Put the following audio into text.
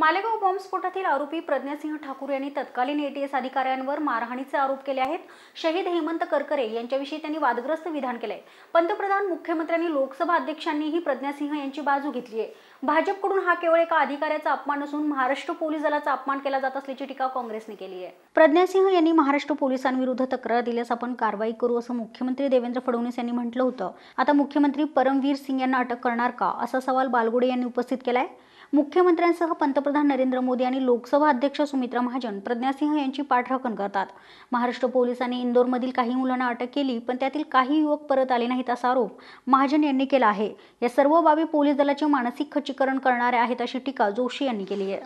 मालेगाव बॉम्बस्फोटातील आरोपी प्रज्ञासिंह ठाकूर यांनी तत्कालीन एटीएस अधिकाऱ्यांवर मारहाणीचे आरोप केले आहेत शहीद हेमंत करकरे यांच्याविषयी त्यांनी वादग्रस्त विधान केले पंतप्रधान मुख्यमंत्र्यांनी लोकसभा अध्यक्षांनीही प्रज्ञासिंह यांची बाजू घेतली आहे भाजपकडून हा केवळ एका अधिकाऱ्याचा अपमान असून महाराष्ट्र पोलीस दलाचा अपमान केला जात असल्याची टीका काँग्रेसने केली आहे प्रज्ञासिंह यांनी महाराष्ट्र पोलिसांविरुद्ध तक्रार दिल्यास आपण कारवाई करू असं मुख्यमंत्री देवेंद्र फडणवीस यांनी म्हटलं होतं आता मुख्यमंत्री परमवीर सिंग यांना अटक करणार का असा सवाल बालगुडे यांनी उपस्थित केलाय मुख्यमंत्र्यांसह पंतप्रधान पंतप्रधान नरेंद्र मोदी आणि लोकसभा अध्यक्ष सुमित्रा महाजन प्रज्ञासिंह यांची पाठराखण करतात महाराष्ट्र पोलिसांनी इंदोरमधील काही मुलांना अटक केली पण त्यातील काही युवक परत आले नाहीत असा आरोप महाजन यांनी केला आहे या सर्व बाबी पोलीस दलाचे मानसिक खचीकरण करणाऱ्या आहेत अशी टीका जोशी यांनी केली आहे